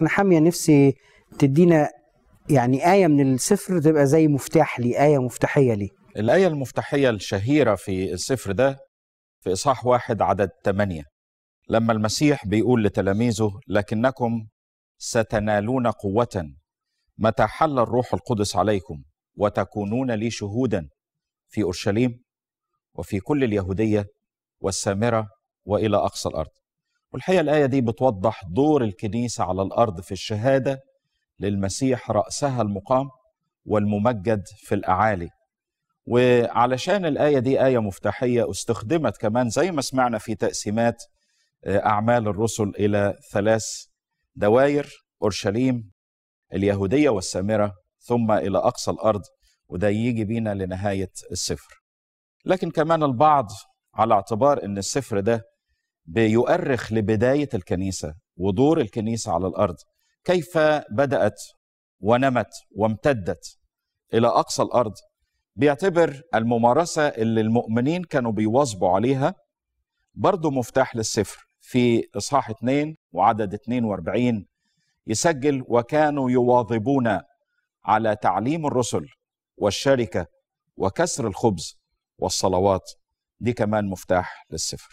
كان حاميه نفسي تدينا يعني ايه من السفر تبقى زي مفتاح لي ايه مفتاحيه لي الايه المفتاحيه الشهيره في السفر ده في اصحاح واحد عدد ثمانية لما المسيح بيقول لتلاميذه لكنكم ستنالون قوه متى حل الروح القدس عليكم وتكونون لي شهودا في اورشليم وفي كل اليهوديه والسامره والى اقصى الارض والحقيقه الايه دي بتوضح دور الكنيسه على الارض في الشهاده للمسيح راسها المقام والممجد في الاعالي وعلشان الآية دي آية مفتاحية استخدمت كمان زي ما سمعنا في تقسيمات آه، أعمال الرسل إلى ثلاث دوائر أورشليم اليهودية والسامرة ثم إلى أقصى الأرض وده يجي بينا لنهاية السفر لكن كمان البعض على اعتبار أن السفر ده بيؤرخ لبدايه الكنيسه ودور الكنيسه على الارض كيف بدات ونمت وامتدت الى اقصى الارض بيعتبر الممارسه اللي المؤمنين كانوا بيواظبوا عليها برضه مفتاح للسفر في اصحاح 2 وعدد 42 يسجل وكانوا يواظبون على تعليم الرسل والشركه وكسر الخبز والصلوات دي كمان مفتاح للسفر